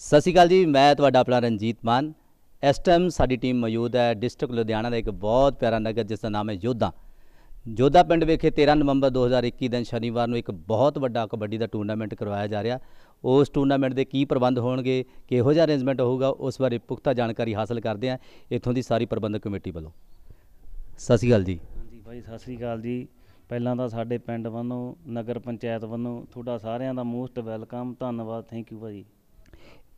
ਸਤਿ ਸ਼੍ਰੀ ਅਕਾਲ ਜੀ ਮੈਂ ਤੁਹਾਡਾ ਆਪਣਾ ਰਣਜੀਤ ਮਾਨ ਇਸ ਟਾਈਮ ਸਾਡੀ ਟੀਮ ਮੌਜੂਦ ਹੈ ਡਿਸਟ੍ਰਿਕਟ ਲੁਧਿਆਣਾ ਦਾ ਇੱਕ ਬਹੁਤ ਪਿਆਰਾ ਨਗਰ ਜਿਸ ਦਾ ਨਾਮ ਹੈ ਯੋਧਾ ਜੋਧਾ ਪਿੰਡ ਵਿਖੇ 13 ਨਵੰਬਰ 2021 ਦਿਨ ਸ਼ਨੀਵਾਰ ਨੂੰ ਇੱਕ ਬਹੁਤ ਵੱਡਾ ਕਬੱਡੀ ਦਾ ਟੂਰਨਾਮੈਂਟ ਕਰਵਾਇਆ ਜਾ ਰਿਹਾ ਉਸ ਟੂਰਨਾਮੈਂਟ ਦੇ ਕੀ ਪ੍ਰਬੰਧ ਹੋਣਗੇ ਕਿਹੋ ਜਿਹਾ ਅਰੇਂਜਮੈਂਟ ਹੋਊਗਾ ਉਸ ਬਾਰੇ ਪੁਖਤਾ ਜਾਣਕਾਰੀ ਹਾਸਲ ਕਰਦੇ ਹਾਂ ਇੱਥੋਂ ਦੀ ਸਾਰੀ ਪ੍ਰਬੰਧਕ ਕਮੇਟੀ ਵੱਲੋਂ ਸਤਿ ਸ਼੍ਰੀ ਅਕਾਲ ਜੀ ਹਾਂਜੀ ਭਾਈ ਸਤਿ ਸ਼੍ਰੀ ਅਕਾਲ ਜੀ ਪਹਿਲਾਂ ਤਾਂ ਸਾਡੇ ਪਿੰਡ ਵੱਲੋਂ ਨਗਰ ਪੰਚਾਇਤ ਵੱਲੋਂ ਤੁਹਾਡਾ ਸਾਰਿਆਂ ਦਾ ਮੋਸਟ ਵੈਲਕਮ ਧੰਨਵਾਦ ਥੈਂਕ ਯੂ ਭਾਈ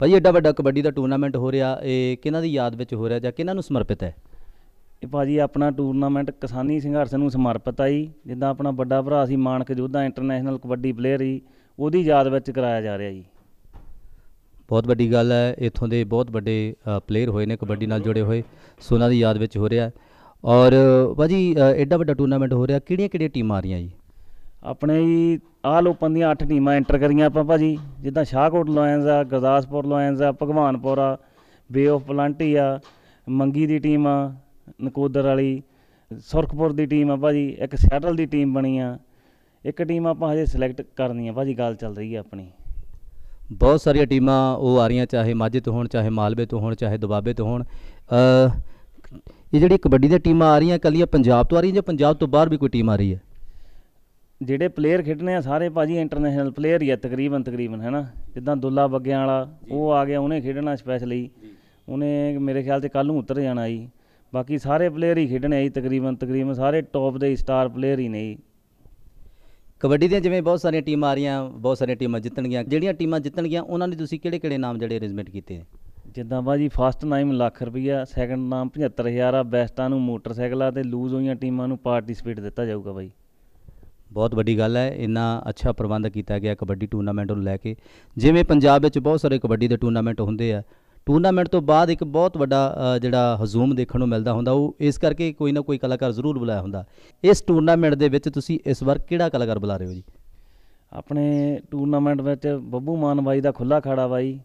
ਭਾਜੀ ਐਡਾ ਵੱਡਾ ਕਬੱਡੀ ਦਾ ਟੂਰਨਾਮੈਂਟ ਹੋ ਰਿਹਾ ਇਹ ਕਿਹਨਾਂ ਦੀ ਯਾਦ ਵਿੱਚ ਹੋ ਰਿਹਾ ਜਾਂ ਕਿਹਨਾਂ ਨੂੰ ਸਮਰਪਿਤ ਹੈ ਇਹ ਭਾਜੀ ਆਪਣਾ ਟੂਰਨਾਮੈਂਟ ਕਿਸਾਨੀ ਸੰਘਰਸ਼ ਨੂੰ ਸਮਰਪਿਤ ਆ ਜੀ ਜਿੱਦਾਂ ਆਪਣਾ ਵੱਡਾ ਭਰਾ ਸੀ ਮਾਨਕ ਜੋਧਾ ਇੰਟਰਨੈਸ਼ਨਲ ਕਬੱਡੀ ਪਲੇਅਰ ਜੀ ਉਹਦੀ ਯਾਦ ਵਿੱਚ ਕਰਾਇਆ ਜਾ ਰਿਹਾ ਜੀ ਬਹੁਤ ਵੱਡੀ ਗੱਲ ਹੈ ਇਥੋਂ ਦੇ ਬਹੁਤ ਵੱਡੇ ਪਲੇਅਰ ਹੋਏ ਨੇ ਕਬੱਡੀ ਨਾਲ ਜੁੜੇ ਹੋਏ ਸੋ ਉਹਨਾਂ ਦੀ ਯਾਦ ਵਿੱਚ ਹੋ ਰਿਹਾ ਔਰ ਭਾਜੀ ਐਡਾ ਵੱਡਾ ਟੂਰਨਾਮੈਂਟ ਹੋ ਰਿਹਾ ਕਿਹੜੀਆਂ ਕਿਹੜੀਆਂ ਟੀਮਾਂ ਆ ਰਹੀਆਂ ਜੀ ਆਪਣੇ ਜੀ ਆਲ ਓਪਨ ਦੀਆਂ 8 ਟੀਮਾਂ ਐਂਟਰ ਕਰੀਆਂ ਆਪਾਂ ਭਾਜੀ ਜਿੱਦਾਂ ਸ਼ਾਹਕੋਟ ਲਾਇਨਸ ਆ ਗਰਦਾਸਪੁਰ ਲਾਇਨਸ ਆ ਭਗਵਾਨਪੁਰ ਆ ਬੇ ਆਫ ਪਲੰਟੀ ਆ ਮੰਗੀ ਦੀ ਟੀਮ ਆ ਨਕੋਦਰ ਵਾਲੀ ਸੁਰਖਪੁਰ ਦੀ ਟੀਮ ਆ ਭਾਜੀ ਇੱਕ ਸੈਟਲ ਦੀ ਟੀਮ ਬਣੀ ਆ ਇੱਕ ਟੀਮ ਆਪਾਂ ਹਜੇ ਸਿਲੈਕਟ ਕਰਨੀ ਆ ਭਾਜੀ ਗੱਲ ਚੱਲ ਰਹੀ ਆ ਆਪਣੀ ਬਹੁਤ ਸਾਰੀਆਂ ਟੀਮਾਂ ਉਹ ਆ ਰਹੀਆਂ ਚਾਹੇ ਮਾਝੇ ਤੋਂ ਹੋਣ ਚਾਹੇ ਮਾਲਵੇ ਤੋਂ ਹੋਣ ਚਾਹੇ ਦੁਬਾਬੇ ਤੋਂ ਹੋਣ ਇਹ ਜਿਹੜੀ ਕਬੱਡੀ ਦੀਆਂ ਟੀਮਾਂ ਆ ਰਹੀਆਂ ਕੱਲੀਆਂ ਪੰਜਾਬ ਤੋਂ ਆ ਰਹੀਆਂ ਜਾਂ ਪੰਜਾਬ ਤੋਂ ਬਾਹਰ ਵੀ ਕੋਈ ਟੀਮ ਆ ਰਹੀ ਹੈ ਜਿਹੜੇ ਪਲੇਅਰ ਖੇਡਣੇ ਆ ਸਾਰੇ ਭਾਜੀ ਇੰਟਰਨੈਸ਼ਨਲ ਪਲੇਅਰ ਹੀ ਆ ਤਕਰੀਬਨ ਤਕਰੀਬਨ ਹੈਨਾ ਜਿੱਦਾਂ ਦੁੱਲਾ ਬੱਗਿਆਂ ਵਾਲਾ ਉਹ ਆ ਗਿਆ ਉਹਨੇ ਖੇਡਣਾ ਸਪੈਸ਼ਲੀ ਉਹਨੇ ਮੇਰੇ ਖਿਆਲ ਤੇ ਕੱਲ ਨੂੰ ਉਤਰ ਜਾਣਾ ਜੀ ਬਾਕੀ ਸਾਰੇ ਪਲੇਅਰ ਹੀ ਖੇਡਣੇ ਆ ਜੀ ਤਕਰੀਬਨ ਤਕਰੀਬਨ ਸਾਰੇ ਟੌਪ ਦੇ ਸਟਾਰ ਪਲੇਅਰ ਹੀ ਨੇ ਜੀ ਕਬੱਡੀ ਦੀਆਂ ਜਿਵੇਂ ਬਹੁਤ ਸਾਰੀਆਂ ਟੀਮਾਂ ਆ ਰਹੀਆਂ ਬਹੁਤ ਸਾਰੀਆਂ ਟੀਮਾਂ ਜਿੱਤਣਗੀਆਂ ਜਿਹੜੀਆਂ ਟੀਮਾਂ ਜਿੱਤਣਗੀਆਂ ਉਹਨਾਂ ਨੇ ਤੁਸੀਂ ਕਿਹੜੇ ਕਿਹੜੇ ਨਾਮ ਜਿਹੜੇ ਅਰੇਂਜਮੈਂਟ ਕੀਤੇ ਜਿੱਦਾਂ ਬਾਜੀ ਫਸਟ ਨਾਈਮ ਲੱਖ ਰੁਪਈਆ ਸੈਕੰਡ ਨਾਮ 75000 ਆ ਬੈਸਟਾਂ ਨੂੰ ਮੋਟਰਸਾਈਕਲਾਂ ਤੇ ਲੂਜ਼ ਹੋਈਆਂ ਟੀਮਾਂ ਨੂੰ ਪਾਰਟਿਸਿਪੇਟ ਦਿੱਤਾ ਜਾਊਗਾ ਬਾਈ ਬਹੁਤ ਵੱਡੀ ਗੱਲ ਹੈ ਇੰਨਾ ਅੱਛਾ ਪ੍ਰਬੰਧ ਕੀਤਾ ਗਿਆ ਕਬੱਡੀ ਟੂਰਨਾਮੈਂਟ ਨੂੰ ਲੈ ਕੇ ਜਿਵੇਂ ਪੰਜਾਬ ਵਿੱਚ ਬਹੁਤ ਸਾਰੇ ਕਬੱਡੀ ਦੇ ਟੂਰਨਾਮੈਂਟ ਹੁੰਦੇ ਆ ਟੂਰਨਾਮੈਂਟ ਤੋਂ ਬਾਅਦ ਇੱਕ ਬਹੁਤ ਵੱਡਾ ਜਿਹੜਾ ਹਜ਼ੂਮ ਦੇਖਣ ਨੂੰ ਮਿਲਦਾ ਹੁੰਦਾ ਉਹ ਇਸ ਕਰਕੇ ਕੋਈ ਨਾ ਕੋਈ ਕਲਾਕਾਰ ਜ਼ਰੂਰ ਬੁਲਾਇਆ ਹੁੰਦਾ ਇਸ ਟੂਰਨਾਮੈਂਟ ਦੇ ਵਿੱਚ ਤੁਸੀਂ ਇਸ ਵਾਰ ਕਿਹੜਾ ਕਲਾਕਾਰ ਬੁਲਾ ਰਹੇ ਹੋ ਜੀ ਆਪਣੇ ਟੂਰਨਾਮੈਂਟ ਵਿੱਚ ਬੱਬੂ ਮਾਨ ਬਾਈ ਦਾ ਖੁੱਲਾ ਖਾੜਾ ਬਾਈ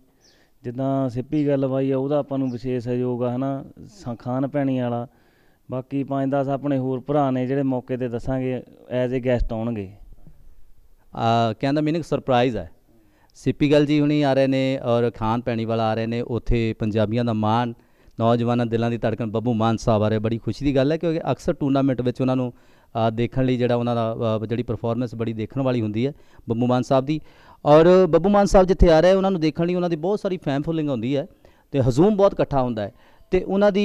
ਜਿੱਦਾਂ ਸਿੱਪੀ ਗੱਲ ਬਾਈ ਆ ਉਹਦਾ ਆਪਾਂ ਨੂੰ ਵਿਸ਼ੇਸ਼ ਸਹਿਯੋਗ ਆ ਹਨਾ ਖਾਨ ਪੈਣੀ ਵਾਲਾ ਬਾਕੀ ਪੰਜ 10 ਆਪਣੇ ਹੋਰ ਭਰਾ ਨੇ ਜਿਹੜੇ ਮੌਕੇ ਤੇ ਦੱਸਾਂਗੇ ਐਜ਼ ਅ ਗੈਸਟ ਆਉਣਗੇ ਆ ਕਹਿੰਦਾ ਮੀਨਿੰਗ ਸਰਪ੍ਰਾਈਜ਼ ਹੈ ਸਿੱਪੀ ਗੱਲ ਜੀ ਹੁਣੀ ਆ ਰਹੇ ਨੇ ਔਰ ਖਾਨ ਪੈਣੀ ਵਾਲਾ ਆ ਰਹੇ ਨੇ ਉੱਥੇ ਪੰਜਾਬੀਆਂ ਦਾ ਮਾਣ ਨੌਜਵਾਨਾਂ ਦਿਲਾਂ ਦੀ ਧੜਕਣ ਬੱਬੂ ਮਾਨ ਸਾਹਿਬ ਆ ਰਹੇ ਬੜੀ ਖੁਸ਼ੀ ਦੀ ਗੱਲ ਹੈ ਕਿਉਂਕਿ ਅਕਸਰ ਟੂਰਨਾਮੈਂਟ ਵਿੱਚ ਉਹਨਾਂ ਨੂੰ ਦੇਖਣ ਲਈ ਜਿਹੜਾ ਉਹਨਾਂ ਦਾ ਜਿਹੜੀ ਪਰਫਾਰਮੈਂਸ ਬੜੀ ਦੇਖਣ ਵਾਲੀ ਹੁੰਦੀ ਹੈ ਬੱਬੂ ਮਾਨ ਸਾਹਿਬ ਦੀ ਔਰ ਬੱਬੂ ਮਾਨ ਸਾਹਿਬ ਜਿੱਥੇ ਆ ਰਹੇ ਉਹਨਾਂ ਨੂੰ ਦੇਖਣ ਲਈ ਉਹਨਾਂ ਦੀ ਬਹੁਤ ਸਾਰੀ ਫੈਨ ਫੋਲੋਇੰਗ ਹੁੰਦੀ ਹੈ ਤੇ ਹਜ਼ੂਮ ਬਹੁਤ ਇਕੱਠਾ ਹੁੰਦਾ ਹੈ ਤੇ ਉਹਨਾਂ ਦੀ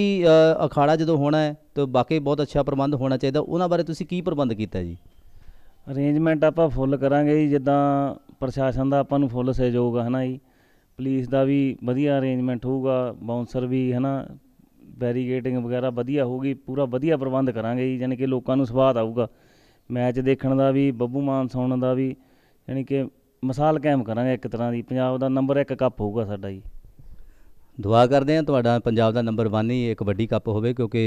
ਅਖਾੜਾ ਜਦੋਂ ਹੋਣਾ ਹੈ ਤਾਂ ਬਾਕੀ ਬਹੁਤ ਅੱਛਾ ਪ੍ਰਬੰਧ ਹੋਣਾ ਚਾਹੀਦਾ ਉਹਨਾਂ ਬਾਰੇ ਤੁਸੀਂ ਕੀ ਪ੍ਰਬੰਧ ਕੀਤਾ ਜੀ ਅਰੇਂਜਮੈਂਟ ਆਪਾਂ ਫੁੱਲ ਕਰਾਂਗੇ ਜੀ ਜਿੱਦਾਂ ਪ੍ਰਸ਼ਾਸਨ ਦਾ ਆਪਾਂ ਨੂੰ ਫੁੱਲ ਸਹਿਯੋਗ ਹੈ ਨਾ ਜੀ ਪੁਲਿਸ ਦਾ ਵੀ ਵਧੀਆ ਅਰੇਂਜਮੈਂਟ ਹੋਊਗਾ ਬਾਉਂਸਰ ਵੀ ਹੈ ਨਾ ਬੈਰੀਗੇਟਿੰਗ ਵਗੈਰਾ ਵਧੀਆ ਹੋਊਗੀ ਪੂਰਾ ਵਧੀਆ ਪ੍ਰਬੰਧ ਕਰਾਂਗੇ ਜੀ ਯਾਨੀ ਕਿ ਲੋਕਾਂ ਨੂੰ ਸਵਾਦ ਆਊਗਾ ਮੈਚ ਦੇਖਣ ਦਾ ਵੀ ਬੱਬੂ ਮਾਨ ਸੌਣ ਦਾ ਵੀ ਯਾਨੀ ਕਿ ਮਿਸਾਲ ਕਾਇਮ ਕਰਾਂਗੇ ਇੱਕ ਤਰ੍ਹਾਂ ਦੀ ਪੰਜਾਬ ਦਾ ਨੰਬਰ 1 ਕੱਪ ਹੋਊਗਾ ਸਾਡਾ ਜੀ ਦੁਆ ਕਰਦੇ ਹਾਂ ਤੁਹਾਡਾ ਪੰਜਾਬ ਦਾ ਨੰਬਰ 1 ਹੀ ਇੱਕ ਵੱਡੀ ਕੱਪ ਹੋਵੇ ਕਿਉਂਕਿ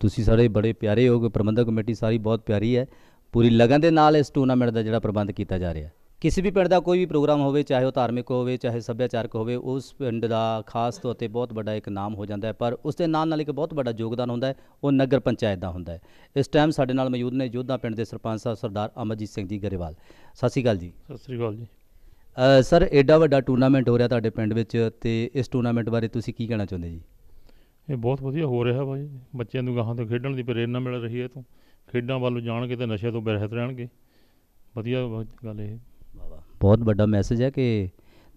ਤੁਸੀਂ ਸਾਰੇ ਬੜੇ ਪਿਆਰੇ ਹੋ ਪ੍ਰਬੰਧਕ ਕਮੇਟੀ ਸਾਰੀ ਬਹੁਤ ਪਿਆਰੀ ਹੈ ਪੂਰੀ ਲਗਨ ਦੇ ਨਾਲ ਇਸ ਟੂਰਨਾਮੈਂਟ ਦਾ ਜਿਹੜਾ ਪ੍ਰਬੰਧ ਕੀਤਾ ਜਾ ਰਿਹਾ ਹੈ ਕਿਸੇ ਵੀ ਪਿੰਡ ਦਾ ਕੋਈ ਵੀ ਪ੍ਰੋਗਰਾਮ ਹੋਵੇ ਚਾਹੇ ਉਹ ਧਾਰਮਿਕ ਹੋਵੇ ਚਾਹੇ ਸੱਭਿਆਚਾਰਕ ਹੋਵੇ ਉਸ ਪਿੰਡ ਦਾ ਖਾਸ ਤੌਰ ਤੇ ਬਹੁਤ ਵੱਡਾ ਇੱਕ ਨਾਮ ਹੋ ਜਾਂਦਾ ਹੈ ਪਰ ਉਸ ਦੇ ਨਾਲ ਨਾਲ ਇੱਕ ਬਹੁਤ ਵੱਡਾ ਯੋਗਦਾਨ ਹੁੰਦਾ ਹੈ ਉਹ ਨਗਰ ਪੰਚਾਇਤ ਦਾ ਹੁੰਦਾ ਹੈ ਇਸ ਟਾਈਮ ਸਾਡੇ ਨਾਲ ਮੌਜੂਦ ਨੇ ਜੋਧਾ ਪਿੰਡ ਦੇ ਸਰਪੰਚ ਸਾਹਿਬ ਸਰਦਾਰ ਅਮਰਜੀਤ ਸਿੰਘ ਜੀ ਗਰੇਵਾਲ ਸਤਿ ਸ੍ਰੀ ਅਕਾਲ ਜੀ ਸਤਿ ਸ੍ਰੀ ਅਕਾਲ ਜੀ ਸਰ ਐਡਾ ਵੱਡਾ ਟੂਰਨਾਮੈਂਟ ਹੋ ਰਿਹਾ ਤੁਹਾਡੇ ਪਿੰਡ ਵਿੱਚ ਤੇ ਇਸ ਟੂਰਨਾਮੈਂਟ ਬਾਰੇ ਤੁਸੀਂ ਕੀ ਕਹਿਣਾ ਚਾਹੁੰਦੇ ਜੀ ਇਹ ਬਹੁਤ ਵਧੀਆ ਹੋ ਰਿਹਾ ਭਾਈ ਬੱਚਿਆਂ ਨੂੰ ਗਾਹਾਂ ਤੋਂ ਖੇਡਣ ਦੀ ਪ੍ਰੇਰਣਾ ਮਿਲ ਰਹੀ ਹੈ ਤੋਂ ਖੇਡਾਂ ਵੱਲ ਜਾਣਗੇ ਤੇ ਨਸ਼ੇ ਤੋਂ ਬਰਹਿਤ ਰਹਿਣਗੇ ਵਧੀਆ ਗੱਲ ਇਹ ਬਹੁਤ ਵੱਡਾ ਮੈਸੇਜ ਹੈ ਕਿ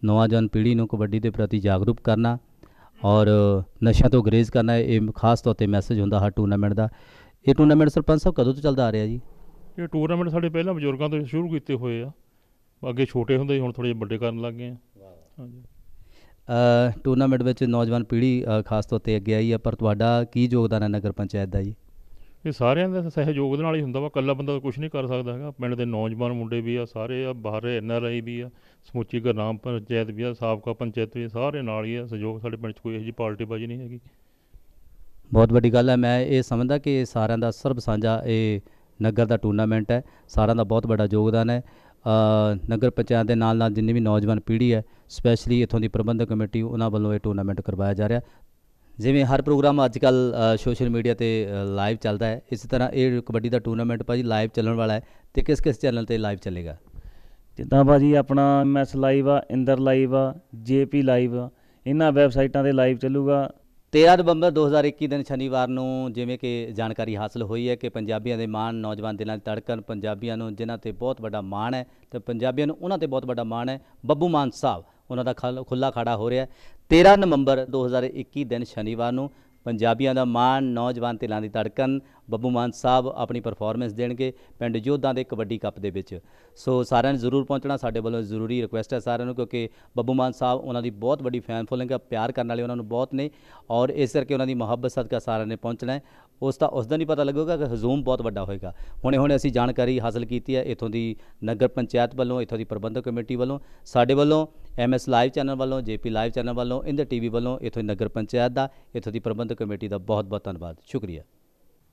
ਨੌਜਵਾਨ ਪੀੜ੍ਹੀ ਨੂੰ ਕਬੱਡੀ ਦੇ ਪ੍ਰਤੀ ਜਾਗਰੂਕ ਕਰਨਾ ਔਰ ਨਸ਼ਿਆਂ ਤੋਂ ਗਰੇਜ਼ ਕਰਨਾ ਇਹ ਖਾਸ ਤੌਰ ਤੇ ਮੈਸੇਜ ਹੁੰਦਾ ਹਰ ਟੂਰਨਾਮੈਂਟ ਦਾ ਇਹ ਟੂਰਨਾਮੈਂਟ ਸਰਪੰਚ ਸਾਹਿਬ ਕਦੋਂ ਤੋਂ ਚੱਲਦਾ ਆ ਰਿਹਾ ਜੀ ਇਹ ਟੂਰਨਾਮੈਂਟ ਸਾਡੇ ਪਹਿਲਾਂ ਬਜ਼ੁਰਗਾਂ ਤੋਂ ਸ਼ੁਰੂ ਕੀਤੇ ਹੋਏ ਆ ਅੱਗੇ ਛੋਟੇ ਹੁੰਦੇ ਹੁਣ ਥੋੜੇ ਵੱਡੇ ਕਰਨ ਲੱਗ ਗਏ ਆ ਹਾਂਜੀ ਅ ਟੂਰਨਾਮੈਂਟ ਵਿੱਚ ਨੌਜਵਾਨ ਪੀੜ੍ਹੀ ਖਾਸ ਤੌਰ ਤੇ ਅੱਗੇ ਆਈ ਆ ਪਰ ਤੁਹਾਡਾ ਕੀ ਯੋਗਦਾਨ ਹੈ ਨਗਰ ਪੰਚਾਇਤ ਦਾ ਜੀ ਇਹ ਸਾਰਿਆਂ ਦਾ ਸਹਿਯੋਗ ਦੇ ਨਾਲ ਹੀ ਹੁੰਦਾ ਵਾ ਇਕੱਲਾ ਬੰਦਾ ਕੁਝ ਨਹੀਂ ਕਰ ਸਕਦਾ ਹੈਗਾ ਪਿੰਡ ਦੇ ਨੌਜਵਾਨ ਮੁੰਡੇ ਵੀ ਆ ਸਾਰੇ ਆ ਬਾਹਰ ਐਨਆਰਆਈ ਵੀ ਆ ਸਮੁੱਚੀ ਗ੍ਰਾਮ ਪੰਚਾਇਤ ਵੀ ਆ ਸਾਬਕਾ ਪੰਚਾਇਤ ਵੀ ਸਾਰੇ ਨਾਲ ਹੀ ਆ ਸਹਿਯੋਗ ਸਾਡੇ ਪਿੰਡ 'ਚ ਕੋਈ ਇਹੋ ਜੀ ਬਾਜੀ ਨਹੀਂ ਹੈਗੀ ਬਹੁਤ ਵੱਡੀ ਗੱਲ ਹੈ ਮੈਂ ਇਹ ਸਮਝਦਾ ਕਿ ਸਾਰਿਆਂ ਦਾ ਸਰਬ ਸਾਂਝਾ ਇਹ ਨਗਰ ਦਾ ਟੂਰਨਾਮੈਂਟ ਹੈ ਸਾਰਿਆਂ ਦਾ ਬਹੁਤ ਵੱਡਾ ਯੋਗਦਾਨ ਹੈ ਨਗਰ ਪੰਚਾਇਤ ਦੇ ਨਾਲ ਨਾਲ ਜਿੰਨੀ ਵੀ ਨੌਜਵਾਨ ਪੀੜ੍ਹੀ ਹੈ ਸਪੈਸ਼ਲੀ ਇਥੋਂ ਦੀ ਪ੍ਰਬੰਧਕ ਕਮੇਟੀ ਉਹਨਾਂ ਵੱਲੋਂ ਇਹ ਟੂਰਨਾਮੈਂਟ ਕਰਵਾਇਆ ਜਾ ਰਿਹਾ ਜਿਵੇਂ ਹਰ ਪ੍ਰੋਗਰਾਮ ਅੱਜਕੱਲ ਸੋਸ਼ਲ ਮੀਡੀਆ ਤੇ ਲਾਈਵ ਚੱਲਦਾ ਹੈ ਇਸੇ ਤਰ੍ਹਾਂ ਇਹ ਕਬੱਡੀ ਦਾ ਟੂਰਨਾਮੈਂਟ ਭਾਜੀ ਲਾਈਵ ਚੱਲਣ ਵਾਲਾ ਹੈ ਤੇ ਕਿਸ ਕਿਸ ਚੈਨਲ ਤੇ ਲਾਈਵ ਚੱਲੇਗਾ ਜਿੱਦਾਂ ਭਾਜੀ ਆਪਣਾ ਐਮਐਸ ਲਾਈਵ ਆ ਇੰਦਰ ਲਾਈਵ ਆ ਜੇਪੀ ਲਾਈਵ ਇਹਨਾਂ ਵੈਬਸਾਈਟਾਂ ਤੇ ਲਾਈਵ ਚੱਲੂਗਾ 13 ਨਵੰਬਰ 2021 ਦਿਨ ਸ਼ਨੀਵਾਰ ਨੂੰ ਜਿਵੇਂ ਕਿ ਜਾਣਕਾਰੀ ਹਾਸਲ ਹੋਈ ਹੈ ਕਿ ਪੰਜਾਬੀਆਂ ਦੇ ਮਾਣ ਨੌਜਵਾਨ ਦਿਲਾਂ ਦੀ ਧੜਕਣ ਪੰਜਾਬੀਆਂ ਨੂੰ ਜਿਨ੍ਹਾਂ ਤੇ ਬਹੁਤ ਵੱਡਾ ਮਾਣ ਹੈ ਤੇ ਪੰਜਾਬੀਆਂ ਨੂੰ ਉਹਨਾਂ ਤੇ ਬਹੁਤ ਵੱਡਾ ਮਾਣ ਹੈ ਬੱਬੂ ਮਾਨ ਸਾਹਿਬ ਉਹਨਾਂ ਦਾ ਖੁੱਲਾ ਖਾੜਾ ਹੋ ਰਿਹਾ 13 ਨਵੰਬਰ 2021 ਦਿਨ ਸ਼ਨੀਵਾਰ ਨੂੰ ਪੰਜਾਬੀਆਂ ਦਾ ਮਾਣ ਨੌਜਵਾਨ ਧਿਰਾਂ ਦੀ ਧੜਕਨ ਬੱਬੂ ਮਾਨ ਸਾਹਿਬ ਆਪਣੀ ਪਰਫਾਰਮੈਂਸ ਦੇਣਗੇ ਪਿੰਡ ਜੋਧਾਂ ਦੇ ਕਬੱਡੀ ਕੱਪ ਦੇ ਵਿੱਚ ਸੋ ਸਾਰਿਆਂ ਨੇ ਜ਼ਰੂਰ ਪਹੁੰਚਣਾ ਸਾਡੇ ਵੱਲੋਂ ਜ਼ਰੂਰੀ ਰਿਕੁਐਸਟ ਹੈ ਸਾਰਿਆਂ ਨੂੰ ਕਿਉਂਕਿ ਬੱਬੂ ਮਾਨ ਸਾਹਿਬ ਉਹਨਾਂ ਦੀ ਬਹੁਤ ਵੱਡੀ ਫੈਨ ਫੋਲੋਇੰਗ ਹੈ ਪਿਆਰ ਕਰਨ ਵਾਲੇ ਉਹਨਾਂ ਨੂੰ ਬਹੁਤ ਨੇ ਔਰ ਇਸ ਕਰਕੇ ਉਹਨਾਂ ਦੀ ਮੁਹੱਬਤ ਸਦਕਾ ਸਾਰਿਆਂ ਨੇ ਪਹੁੰਚਣਾ ਹੈ ਉਸ ਦਾ ਉਸ ਦਾ ਨਹੀਂ ਪਤਾ ਲੱਗੂਗਾ ਕਿ ਹਜ਼ੂਮ ਬਹੁਤ ਵੱਡਾ ਹੋਏਗਾ ਹੁਣੇ ਹੁਣੇ ਅਸੀਂ ਜਾਣਕਾਰੀ ਹਾਸਲ ਕੀਤੀ ਹੈ ਇਥੋਂ ਦੀ ਨਗਰ ਪੰਚਾਇਤ ਵੱਲੋਂ ਇਥੋਂ ਦੀ ਪ੍ਰਬੰਧਕ ਕਮੇਟੀ ਵੱਲੋਂ ਸਾਡੇ ਵੱਲੋਂ ਐਮਐਸ ਲਾਈਵ ਚੈਨਲ ਵੱਲੋਂ ਜੇਪੀ ਲਾਈਵ ਚੈਨਲ ਵੱਲੋਂ ਇੰਦਰ ਟੀਵੀ ਵੱਲੋਂ ਇਥੋਂ ਨਗਰ ਪੰਚਾਇਤ ਦਾ ਇਥੋਂ ਦੀ ਪ੍ਰਬੰਧਕ ਕਮੇਟੀ ਦਾ ਬਹੁਤ ਬਹੁਤ ਧੰਨਵਾਦ ਸ਼ੁਕਰੀਆ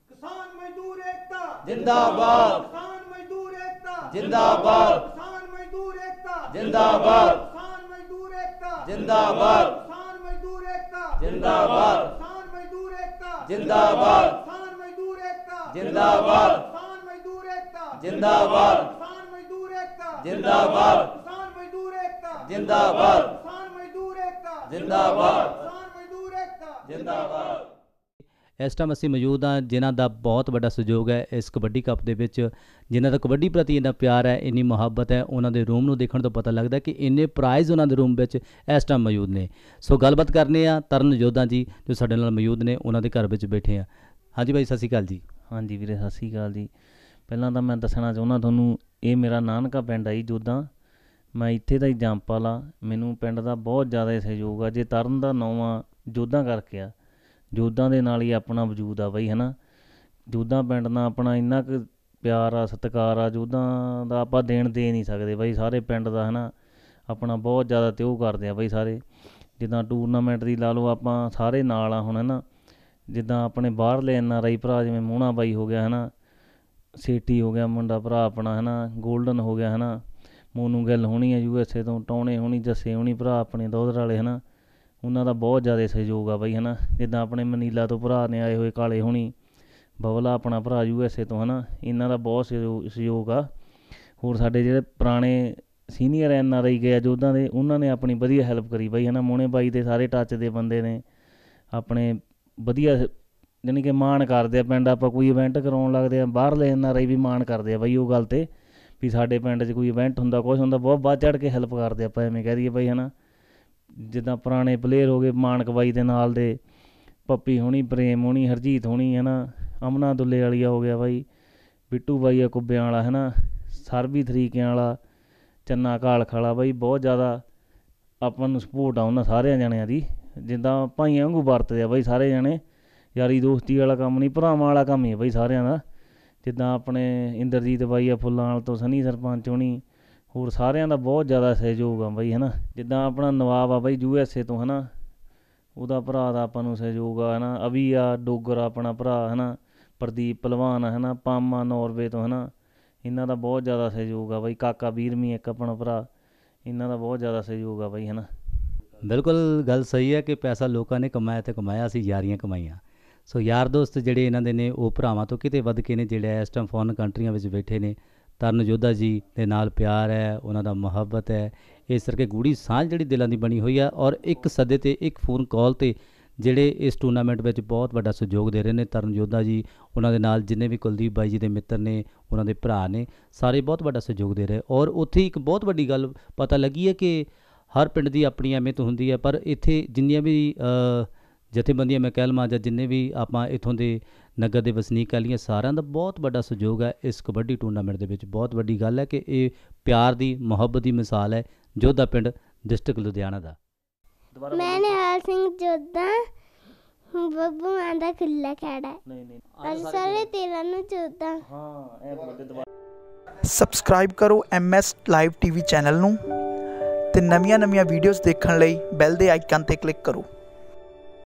ਕਿਸਾਨ ਮਜ਼ਦੂਰ ਏਕਤਾ ਜਿੰਦਾਬਾਦ ਕਿਸਾਨ ਮਜ਼ਦੂਰ ਏਕਤਾ ਜਿੰਦਾਬਾਦ ਕਿਸਾਨ ਮਜ਼ਦੂਰ ਏਕਤਾ ਜਿੰਦਾਬਾਦ ਕਿਸਾਨ ਮਜ਼ਦੂਰ ਏਕਤਾ ਜਿੰਦਾਬਾਦ ਕਿਸਾਨ ਮਜ਼ਦੂਰ ਏਕਤਾ ਜਿੰਦਾਬਾਦ ਕਿਸਾਨ ਮਜ਼ਦੂਰ ਏਕਤਾ ਜਿੰਦਾਬਾਦ ਕਿਸਾਨ ਮਜ਼ਦੂਰ ਏਕਤਾ ਜਿੰਦਾਬਾਦ ਕਿਸਾਨ ਮਜ਼ਦੂਰ ਏਕਤਾ ਜਿੰਦਾਬਾਦ ਕਿਸਾਨ ਮਜ਼ਦੂਰ ਏਕਤਾ ਜਿੰਦਾਬਾਦ ਜਿੰਦਾਬਾਦ ਕਿਸਾਨ ਮਜ਼ਦੂਰ ਏਕਤਾ ਜਿੰਦਾਬਾਦ ਕਿਸਾਨ ਮਜ਼ਦੂਰ ਏਕਤਾ ਜਿੰਦਾਬਾਦ ਇਸ ਟਾਈਮ ਅਸੀਂ ਮੌਜੂਦ ਹਾਂ ਜਿਨ੍ਹਾਂ ਦਾ ਬਹੁਤ ਵੱਡਾ ਸਹਿਯੋਗ ਹੈ ਇਸ ਕਬੱਡੀ ਕੱਪ ਦੇ ਵਿੱਚ ਜਿਨ੍ਹਾਂ ਦਾ ਕਬੱਡੀ ਪ੍ਰਤੀ ਇੰਨਾ ਪਿਆਰ ਹੈ ਇੰਨੀ ਮੁਹੱਬਤ ਹੈ ਉਹਨਾਂ ਦੇ ਰੂਮ ਨੂੰ ਦੇਖਣ ਤੋਂ ਪਤਾ ਲੱਗਦਾ ਕਿ ਇੰਨੇ ਪ੍ਰਾਈਜ਼ ਉਹਨਾਂ ਦੇ ਰੂਮ ਵਿੱਚ ਇਸ ਟਾਈਮ ਮੌਜੂਦ ਨੇ ਸੋ ਗੱਲਬਾਤ ਕਰਨੇ ਆ ਤਰਨ ਜੋਧਾ ਜੀ ਜੋ ਸਾਡੇ ਨਾਲ ਮੌਜੂਦ ਨੇ ਉਹਨਾਂ ਦੇ ਘਰ ਵਿੱਚ ਬੈਠੇ ਆ ਹਾਂਜੀ ਭਾਈ ਸਤਿ ਸ਼੍ਰੀ ਅਕਾਲ ਜੀ ਹਾਂਜੀ ਵੀਰੇ ਸਤਿ ਸ਼੍ਰੀ ਅਕਾਲ ਜੀ ਪਹਿਲਾਂ ਤਾਂ ਮੈਂ ਦੱਸਣਾ ਚਾਹੁੰਦਾ ਤੁਹਾਨੂੰ ਇਹ ਮੇਰਾ ਨਾਨਕਾ ਪਿੰਡ ਆਈ ਜੋਧਾ ਮੈਂ ਇੱਥੇ ਦਾ ਐਗਜ਼ਾਮਪਲ ਆ ਮੈਨੂੰ ਪਿੰਡ ਦਾ ਬਹੁਤ ਜ਼ਿਆਦਾ ਸਹਿਯੋਗ ਆ ਜੇ ਤਰਨ ਦਾ ਨੌਵਾਂ ਜੋਧਾ ਕਰਕੇ ਆ ਜੋਧਾਂ ਦੇ ਨਾਲ ਹੀ ਆਪਣਾ ਵਜੂਦ ਆ ਬਈ ਹਨਾ ਜੋਧਾ ਜੋਧਾਂ ਪਿੰਡ ਨਾਲ ਆਪਣਾ ਇੰਨਾ ਕੁ ਪਿਆਰ ਆ ਸਤਿਕਾਰ ਆ ਜੋਧਾਂ ਦਾ ਆਪਾਂ ਦੇਣ ਦੇ ਨਹੀਂ ਸਕਦੇ ਬਈ ਸਾਰੇ ਪਿੰਡ ਦਾ ਹਨਾ ਆਪਣਾ ਬਹੁਤ ਜ਼ਿਆਦਾ ਤੇ ਉਹ ਕਰਦੇ ਆ ਬਈ ਸਾਰੇ ਜਿੱਦਾਂ ਟੂਰਨਾਮੈਂਟ ਦੀ ਲਾ ਲਓ ਆਪਾਂ ਸਾਰੇ ਨਾਲ ਆ ਹੁਣ ਹਨਾ ਜਿੱਦਾਂ ਆਪਣੇ ਬਾਹਰਲੇ ਐਨ ਆਰ ਆਈ ਭਰਾ ਜਿਵੇਂ ਮੂਣਾ ਬਾਈ ਹੋ ਗਿਆ ਹਨਾ ਸੇਟੀ ਹੋ ਗਿਆ ਮੁੰਡਾ ਭਰਾ ਆਪਣਾ ਹਨਾ 골ਡਨ ਹੋ ਗਿਆ ਹਨਾ ਮੋਨੂ ਗਿੱਲ ਹੋਣੀ ਆ ਯੂ ਐਸ ਏ ਤੋਂ ਟੌਣੇ ਹੋਣੀ ਜੱਸੇ ਹੋਣੀ ਭਰਾ ਆਪਣੇ ਦੋਦਰ ਵਾਲੇ ਹਨਾ ਉਹਨਾਂ ਦਾ ਬਹੁਤ ਜ਼ਿਆਦਾ ਸਹਿਯੋਗ ਆ ਬਾਈ ਹਨਾ ਜਿੱਦਾਂ ਆਪਣੇ ਮਨੀਲਾ ਤੋਂ ਭਰਾ ਨੇ ਆਏ ਹੋਏ ਕਾਲੇ ਹੋਣੀ ਬਬਲਾ ਆਪਣਾ ਭਰਾ ਯੂ ਐਸ ਏ ਤੋਂ ਹਨਾ ਇਹਨਾਂ ਦਾ ਬਹੁਤ ਸਹਿਯੋਗ ਆ ਹੋਰ ਸਾਡੇ ਜਿਹੜੇ ਪੁਰਾਣੇ ਸੀਨੀਅਰ ਐਨ ਆਰ ਆਈ ਗਏ ਜੋਧਾਂ ਦੇ ਉਹਨਾਂ ਨੇ ਆਪਣੀ ਵਧੀਆ ਹੈਲਪ ਕਰੀ ਬਾਈ ਹਨਾ ਮੋਨੇ ਬਾਈ ਦੇ ਸਾਰੇ ਟੱਚ ਦੇ ਬੰਦੇ ਨੇ ਆਪਣੇ ਵਧੀਆ ਯਾਨੀ ਕਿ ਮਾਣ ਕਰਦੇ ਆ ਪਿੰਡ ਆਪਾਂ ਕੋਈ ਇਵੈਂਟ ਕਰਾਉਣ ਲੱਗਦੇ ਆ ਬਾਹਰਲੇ ਐਨ ਆਰ ਆਈ ਵੀ ਮਾਣ ਕਰਦੇ ਆ ਬਾਈ ਉਹ ਗੱਲ ਤੇ ਵੀ ਸਾਡੇ ਪਿੰਡ 'ਚ ਕੋਈ ਇਵੈਂਟ ਹੁੰਦਾ ਕੁਝ ਹੁੰਦਾ ਬਹੁਤ ਵੱਧ ਚੜ ਕੇ ਹੈਲਪ ਕਰਦੇ ਆਪਾਂ ਐਵੇਂ ਕਹਿ ਦਈਏ ਬਈ ਹਨਾ ਜਿੱਦਾਂ ਪੁਰਾਣੇ ਪਲੇਅਰ ਹੋ ਗਏ ਮਾਨਕ ਬਾਈ ਦੇ ਨਾਲ ਦੇ ਪੱਪੀ ਹੋਣੀ ਪ੍ਰੇਮ ਹੋਣੀ ਹਰਜੀਤ ਹੋਣੀ ਹਨਾ ਅਮਨਾ ਦੁੱਲੇ ਵਾਲੀਆ ਹੋ ਗਿਆ ਬਾਈ ਬਿੱਟੂ ਬਾਈ ਆ ਕੁੱਬਿਆਂ ਵਾਲਾ ਹਨਾ ਸਰਬੀ ਥਰੀਕਿਆਂ ਵਾਲਾ ਚੰਨਾ ਕਾਲਖਾਲਾ ਬਾਈ ਬਹੁਤ ਜ਼ਿਆਦਾ ਆਪਾਂ ਨੂੰ ਸਪੋਰਟ ਆ ਉਹਨਾਂ ਸਾਰਿਆਂ ਜਣਿਆਂ ਦੀ ਜਿੱਦਾਂ ਭਾਈਆਂ ਵਾਂਗੂ ਵਰਤਦੇ ਆ ਬਾਈ ਸਾਰੇ ਜਣੇ ਯਾਰੀ ਦੋਸਤੀ ਵਾਲਾ ਕੰਮ ਨਹੀਂ ਭਰਾਵਾਂ ਵਾਲਾ ਕੰਮ ਹੀ ਬਾਈ ਸਾਰਿਆਂ ਦਾ ਜਿੱਦਾਂ ਆਪਣੇ ਇੰਦਰਜੀਤ ਬਾਈ ਆ ਫੁੱਲਾਂ ਨਾਲ ਤੋਂ ਸਨੀ ਸਰਪੰਚ ਹੋਣੀ ਹੋਰ ਸਾਰਿਆਂ ਦਾ ਬਹੁਤ ਜ਼ਿਆਦਾ ਸਹਿਯੋਗ ਆ ਬਾਈ ਹਨਾ ਜਿੱਦਾਂ ਆਪਣਾ ਨਵਾਬ ਆ ਬਾਈ ਯੂਐਸਏ ਤੋਂ ਹਨਾ ਉਹਦਾ ਭਰਾ ਦਾ ਆਪਾਂ ਨੂੰ ਸਹਿਯੋਗ ਆ ਹਨਾ ਅਵੀ ਆ ਡੋਗਰ ਆਪਣਾ ਭਰਾ ਹਨਾ ਪ੍ਰਦੀਪ ਪਹਿਲਵਾਨ ਆ ਨਾ ਪਾਮਾ ਨਾਰਵੇ ਤੋਂ ਹਨਾ ਇਹਨਾਂ ਦਾ ਬਹੁਤ ਜ਼ਿਆਦਾ ਸਹਿਯੋਗ ਆ ਬਾਈ ਕਾਕਾ ਵੀਰਮੀ ਇੱਕ ਆਪਣਾ ਭਰਾ ਇਹਨਾਂ ਦਾ ਬਹੁਤ ਜ਼ਿਆਦਾ ਸਹਿਯੋਗ ਆ ਬਾਈ ਹਨਾ ਬਿਲਕੁਲ ਗੱਲ ਸਹੀ ਹੈ ਕਿ ਪੈਸਾ ਲੋਕਾਂ ਨੇ ਕਮਾਇਆ ਤੇ ਕਮਾਇਆ ਸੀ ਯਾਰੀਆਂ ਕਮਾਈਆਂ ਸੋ ਯਾਰ ਦੋਸਤ ਜਿਹੜੇ ਇਹਨਾਂ ਦੇ ਨੇ ਉਹ ਭਰਾਵਾਂ ਤੋਂ ਕਿਤੇ ਵੱਧ ਕੇ ਨੇ ਜਿਹੜੇ ਇਸ ਟਾਈਮ ਫੋਰਨ ਕੰਟਰੀਆਂ ਵਿੱਚ ਬੈਠੇ ਨੇ ਤਰਨ ਜੋਧਾ ਜੀ ਦੇ ਨਾਲ ਪਿਆਰ ਹੈ ਉਹਨਾਂ ਦਾ ਮੁਹੱਬਤ ਹੈ ਇਸ ਕਰਕੇ ਗੂੜੀ ਸਾਂਝ ਜਿਹੜੀ ਦਿਲਾਂ ਦੀ ਬਣੀ ਹੋਈ ਆ ਔਰ ਇੱਕ ਸੱਦੇ ਤੇ ਇੱਕ ਫੋਨ ਕਾਲ ਤੇ ਜਿਹੜੇ ਇਸ ਟੂਰਨਾਮੈਂਟ ਵਿੱਚ ਬਹੁਤ ਵੱਡਾ ਸਹਿਯੋਗ ਦੇ ਰਹੇ ਨੇ ਤਰਨ ਜੋਧਾ ਜੀ ਉਹਨਾਂ ਦੇ ਨਾਲ ਜਿੰਨੇ ਵੀ ਕੁਲਦੀਪ ਬਾਈ ਜੀ ਦੇ ਮਿੱਤਰ ਨੇ ਉਹਨਾਂ ਦੇ ਭਰਾ ਨੇ ਸਾਰੇ ਬਹੁਤ ਵੱਡਾ ਸਹਿਯੋਗ ਦੇ ਰਹੇ ਔਰ ਉੱਥੇ ਇੱਕ ਬਹੁਤ ਵੱਡੀ ਗੱਲ ਪਤਾ ਲੱਗੀ ਹੈ ਕਿ ਹਰ ਪਿੰਡ ਦੀ ਆਪਣੀ ਅਹਿਮੀਅਤ ਹੁੰਦੀ ਹੈ ਪਰ ਇੱਥੇ ਜਿੰਨੀਆਂ ਵੀ ਜਥੇਬੰਦੀਆਂ ਮੈਂ ਕਹਿ ਲਵਾਂ ਜਾਂ ਜਿੰਨੇ ਵੀ ਆਪਾਂ ਇਥੋਂ ਦੇ ਨਗਰ ਦੇ ਵਸਨੀਕ ਵਾਲੀਆਂ ਸਾਰਿਆਂ ਦਾ ਬਹੁਤ ਵੱਡਾ ਸਹਿਯੋਗ ਹੈ ਇਸ ਕਬੱਡੀ ਟੂਰਨਾਮੈਂਟ ਦੇ ਵਿੱਚ ਬਹੁਤ ਵੱਡੀ ਗੱਲ ਹੈ ਕਿ ਇਹ ਪਿਆਰ ਦੀ ਮੁਹੱਬਤ ਦੀ ਮਿਸਾਲ ਹੈ ਜੋਧਾ ਪਿੰਡ ਡਿਸਟ੍ਰਿਕਟ ਲੁਧਿਆਣਾ ਦਾ ਮੈਂ ਹਾਲ ਸਿੰਘ ਜੋਧਾ ਬੱਬੂ ਆਂਦਾ ਖੁੱਲਾ ਖੜਾ ਨਹੀਂ ਨਹੀਂ ਅੱਜ ਸਾਰੇ ਤੇਰਾ ਨੂੰ ਜੋਧਾ ਹਾਂ ਇਹ ਬੋਲਦੇ ਦੁਬਾਰਾ ਸਬਸਕ੍ਰਾਈਬ ਕਰੋ ਐਮਐਸ ਲਾਈਵ ਟੀਵੀ ਚੈਨਲ ਨੂੰ ਤੇ ਨਵੀਆਂ-ਨਵੀਆਂ ਵੀਡੀਓਜ਼ ਦੇਖਣ ਲਈ ਬੈਲ ਦੇ ਆਈਕਨ ਤੇ ਕਲਿੱਕ ਕਰੋ